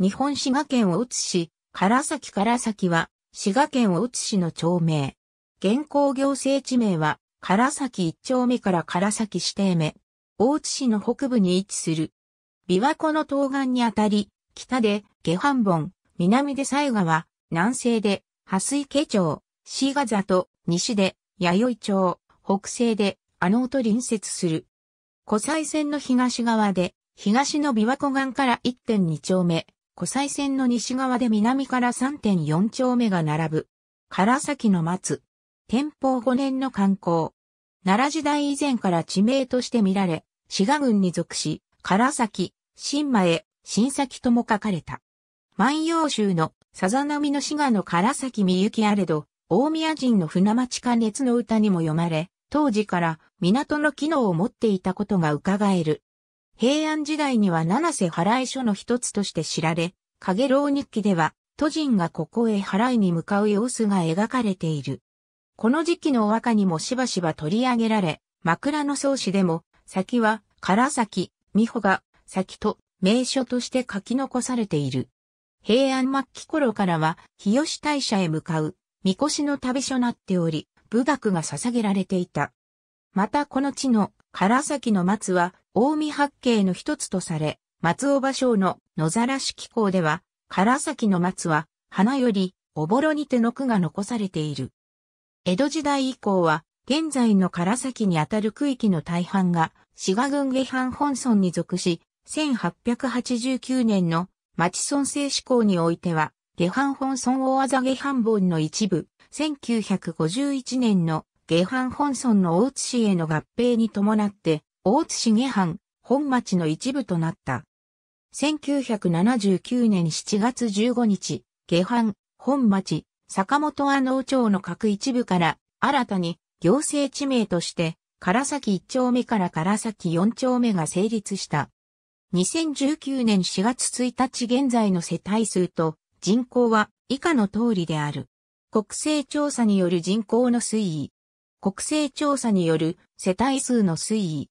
日本滋賀県を移し、唐崎唐崎は、滋賀県を移しの町名。現行行政地名は、唐崎一丁目から唐崎指定目。大津市の北部に位置する。琵琶湖の東岸にあたり、北で下半本、南で西川、南西で、蓮池町、滋賀里、西で、弥生町、北西で、あのと隣接する。湖西線の東側で、東の琵琶湖岸から1.2丁目、湖西線の西側で南から3.4丁目が並ぶ。唐崎の松。天保5年の観光。奈良時代以前から地名として見られ、滋賀郡に属し、唐崎、新前、新崎とも書かれた。万葉集のさざ波の滋賀の唐崎みゆきあれど、大宮人の船町加熱の歌にも読まれ、当時から港の機能を持っていたことが伺える。平安時代には七瀬払い書の一つとして知られ、影楼日記では、都人がここへ払いに向かう様子が描かれている。この時期の和歌にもしばしば取り上げられ、枕草子でも、先は、唐崎、美穂が、先と、名所として書き残されている。平安末期頃からは、日吉大社へ向かう、神輿の旅所なっており、武学が捧げられていた。またこの地の、唐崎の松は、大見八景の一つとされ、松尾芭蕉の野ざらし紀行では、唐崎の松は、花より、おぼろにての句が残されている。江戸時代以降は、現在の唐崎にあたる区域の大半が、滋賀郡下藩本村に属し、1889年の町村制施行においては、下藩本村大技下藩本の一部、1951年の下藩本村の大津市への合併に伴って、大津下藩、本町の一部となった。1979年7月15日、下藩、本町、坂本阿納町の各一部から新たに行政地名として唐崎1丁目から唐崎4丁目が成立した。2019年4月1日現在の世帯数と人口は以下の通りである。国勢調査による人口の推移。国勢調査による世帯数の推移。